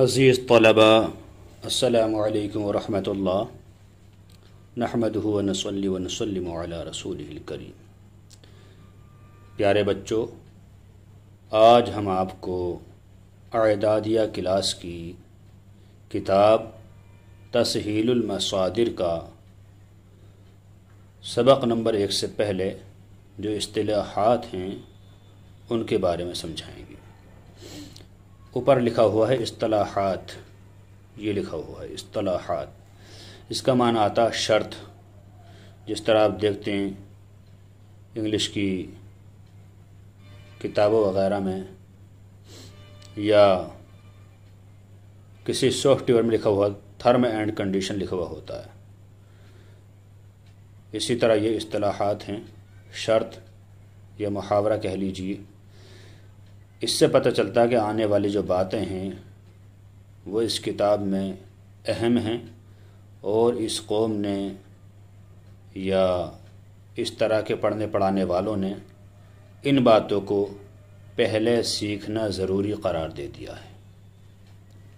अज़ीज़ तलबा अल्लाम वरहमत नहमदल नहमद रसूल करीम प्यारे बच्चों आज हम आपको आयदादिया क्लास की किताब तसहीलमसादिर का सबक नंबर एक से पहले जो अतलाहत हैं उनके बारे में समझाएंगे ऊपर लिखा हुआ है असलाहत ये लिखा हुआ है असलाहत इसका मान आता शर्त जिस तरह आप देखते हैं इंग्लिश की किताबों वगैरह में या किसी सॉफ्टवेयर में लिखा हुआ थर्म एंड कंडीशन लिखा हुआ होता है इसी तरह ये असलाहत हैं शर्त या मुहावरा कह लीजिए इससे पता चलता है कि आने वाली जो बातें हैं वो इस किताब में अहम हैं और इस कौम ने या इस तरह के पढ़ने पढ़ाने वालों ने इन बातों को पहले सीखना ज़रूरी करार दे दिया है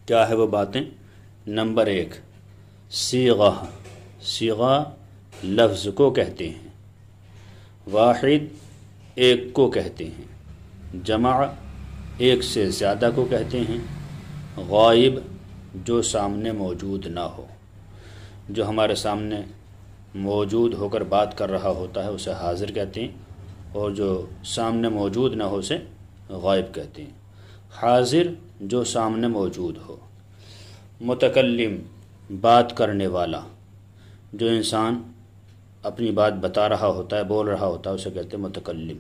क्या है वो बातें नंबर एक सीगा सीगा लफ्ज़ को कहते हैं वाहिद एक को कहते हैं जमा एक से ज़्यादा को कहते हैं गायब जो सामने मौजूद ना हो जो हमारे सामने मौजूद होकर बात कर रहा होता है उसे हाजिर कहते हैं और जो सामने मौजूद ना हो उसे गायब कहते हैं हाजिर जो सामने मौजूद हो मतकलम बात करने वाला जो इंसान अपनी बात बता रहा होता है बोल रहा होता है उसे कहते हैं मतकलम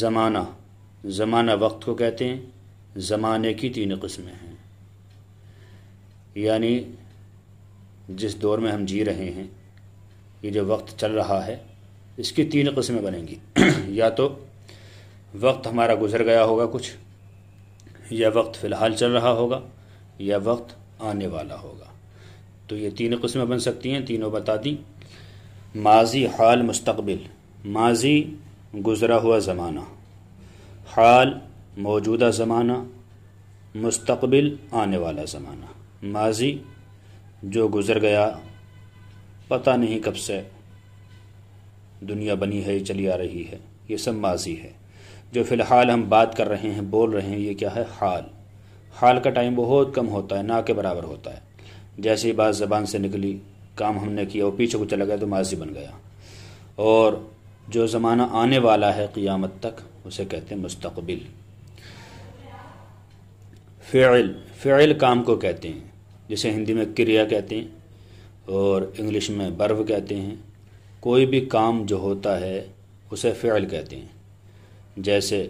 ज़माना ज़माना वक्त को कहते हैं ज़माने की तीन कस्में हैं यानी जिस दौर में हम जी रहे हैं ये जो वक्त चल रहा है इसकी तीन कस्में बनेंगी या तो वक्त हमारा गुजर गया होगा कुछ या वक्त फ़िलहाल चल रहा होगा या वक्त आने वाला होगा तो ये तीन कस्में बन सकती हैं तीनों बता दी माजी हाल मुस्तबिल माजी गुज़रा हुआ ज़माना हाल मौजूदा ज़माना मुस्तबिल आने वाला ज़माना माजी जो गुज़र गया पता नहीं कब से दुनिया बनी है चली आ रही है ये सब माजी है जो फ़िलहाल हम बात कर रहे हैं बोल रहे हैं ये क्या है हाल हाल का टाइम बहुत कम होता है ना के बराबर होता है जैसे ही बात ज़बान से निकली काम हमने किया वो पीछे को चला गया तो माजी बन गया और जो ज़माना आने वाला है क़ियामत तक उसे कहते हैं मुस्तकबिल फ़िल फ़िल काम को कहते हैं जिसे हिंदी में क्रिया कहते हैं और इंग्लिश में बर्व कहते हैं कोई भी काम जो होता है उसे फ़िल कहते हैं जैसे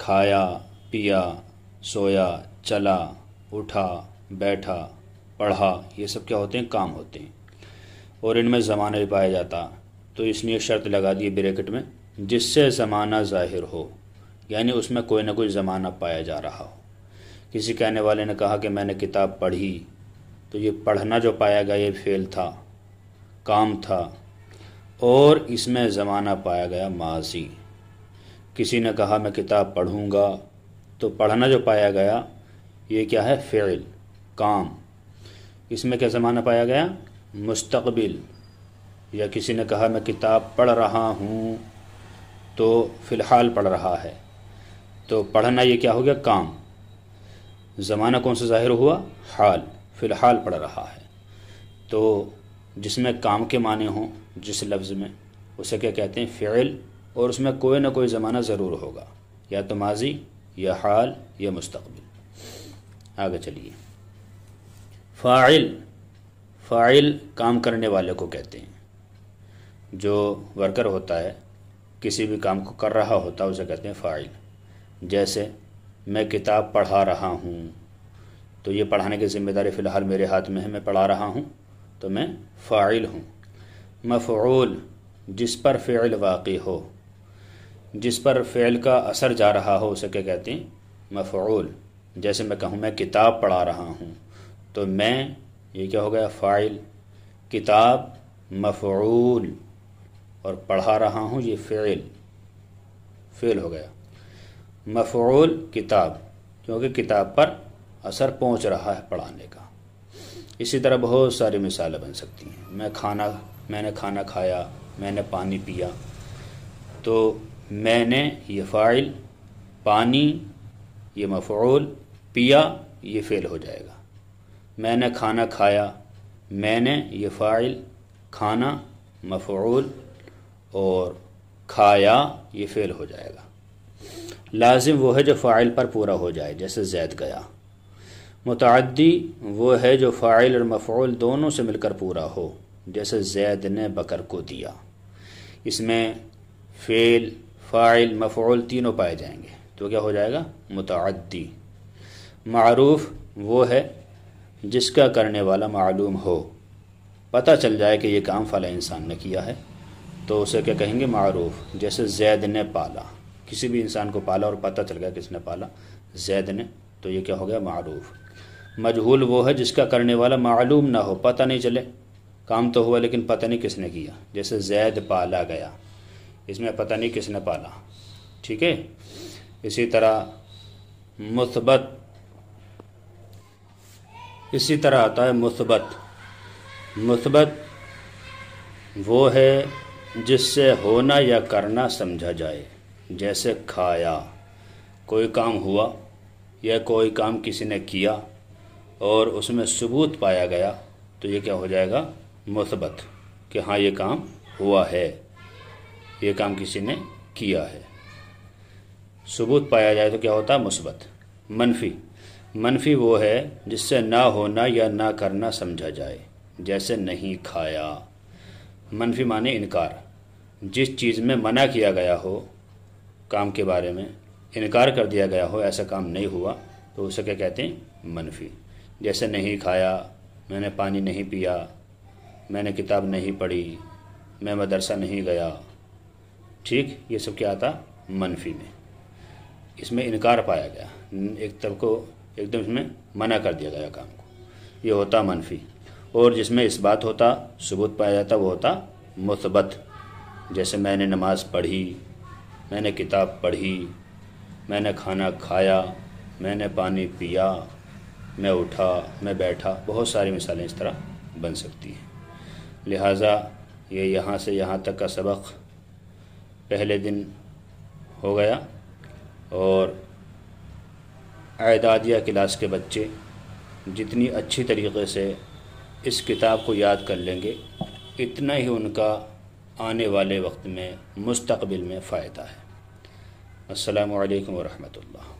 खाया पिया सोया चला उठा बैठा पढ़ा ये सब क्या होते हैं काम होते हैं और इनमें ज़माना भी पाया जाता तो इसलिए शर्त लगा दी ब्रैकेट में जिससे ज़माना ज़ाहिर हो यानी उसमें कोई ना कोई ज़माना पाया जा रहा हो किसी कहने वाले ने कहा कि मैंने किताब पढ़ी तो ये पढ़ना जो पाया गया ये फेल था काम था और इसमें ज़माना पाया गया माजी किसी ने कहा मैं किताब पढ़ूँगा तो पढ़ना जो पाया गया ये क्या है फ़ेल काम इसमें क्या ज़माना पाया गया मुस्तबिल या किसी ने कहा मैं किताब पढ़ रहा हूँ तो फ़िलहाल पढ़ रहा है तो पढ़ना ये क्या हो गया काम ज़माना कौन सा ज़ाहिर हुआ हाल फ़िलहाल पढ़ रहा है तो जिसमें काम के माने हों जिस लफ्ज़ में उसे क्या कहते हैं फ़िल और उसमें कोई ना कोई ज़माना ज़रूर होगा या तो माजी या हाल या मुस्तबिल आगे चलिए फ़ाइल फ़ाइल काम करने वाले को कहते हैं जो वर्कर होता है किसी भी काम को कर रहा होता है उसे कहते हैं फ़ाइल जैसे मैं किताब पढ़ा रहा हूँ तो ये पढ़ाने की जिम्मेदारी फ़िलहाल मेरे हाथ में है मैं पढ़ा रहा हूँ तो मैं फ़ाइल हूँ मफ़ूल जिस पर फ़ेल वाक़ हो जिस पर फ़ेल का असर जा रहा हो उसे क्या कहते हैं मफ़ूल जैसे मैं कहूँ मैं किताब पढ़ा रहा हूँ तो मैं ये क्या हो गया फ़ाइल किताब मफ़ूल और पढ़ा रहा हूँ ये फ़ेल फ़ेल हो गया मफ़ूल किताब क्योंकि किताब पर असर पहुँच रहा है पढ़ाने का इसी तरह बहुत सारी मिसालें बन सकती हैं मैं खाना मैंने खाना खाया मैंने पानी पिया तो मैंने ये फ़ाइल पानी ये मफ़ूल पिया ये फ़ेल हो जाएगा मैंने खाना खाया मैंने ये फ़ाइल खाना मफ़ूल और खाया ये फेल हो जाएगा लाजिम वो है जो फ़ाइल पर पूरा हो जाए जैसे जैद गया मुतदी वो है जो फ़ाइल और मफूल दोनों से मिलकर पूरा हो जैसे जैद ने बकर को दिया इसमें फ़ेल फ़ाइल मफूल तीनों पाए जाएंगे तो क्या हो जाएगा मतदी मरूफ वो है जिसका करने वाला मालूम हो पता चल जाए कि ये काम फ़ला इंसान ने किया है तो उसे क्या कहेंगे मारूफ जैसे जैद ने पाला किसी भी इंसान को पाला और पता चल गया किसने पाला जैद ने तो ये क्या हो गया मरूफ मजहूल वो है जिसका करने वाला मालूम ना हो पता नहीं चले काम तो हुआ लेकिन पता नहीं किसने किया जैसे जैद पाला गया इसमें पता नहीं किसने पाला ठीक है इसी तरह मुसबत इसी तरह आता है मुसबत मुसबत वो है जिससे होना या करना समझा जाए जैसे खाया कोई काम हुआ या कोई काम किसी ने किया और उसमें सबूत पाया गया तो ये क्या हो जाएगा मुसबत कि हाँ ये काम हुआ है ये काम किसी ने किया है सबूत पाया जाए तो क्या होता है मुसबत मनफी मनफी वो है जिससे ना होना या ना करना समझा जाए जैसे नहीं खाया मनफी माने इनकार जिस चीज़ में मना किया गया हो काम के बारे में इनकार कर दिया गया हो ऐसा काम नहीं हुआ तो उसे क्या कहते हैं मनफी जैसे नहीं खाया मैंने पानी नहीं पिया मैंने किताब नहीं पढ़ी मैं मदरसा नहीं गया ठीक ये सब क्या आता मनफी में इसमें इनकार पाया गया एक तब को एकदम इसमें मना कर दिया गया काम को ये होता मनफी और जिसमें इस बात होता सबूत पाया जाता वो होता मुसबत जैसे मैंने नमाज़ पढ़ी मैंने किताब पढ़ी मैंने खाना खाया मैंने पानी पिया मैं उठा मैं बैठा बहुत सारी मिसालें इस तरह बन सकती हैं लिहाजा ये यहाँ से यहाँ तक का सबक पहले दिन हो गया और अदादिया क्लास के बच्चे जितनी अच्छी तरीके से इस किताब को याद कर लेंगे इतना ही उनका आने वाले वक्त में मुस्तबिल में फ़ायदा है असलकम वरहमल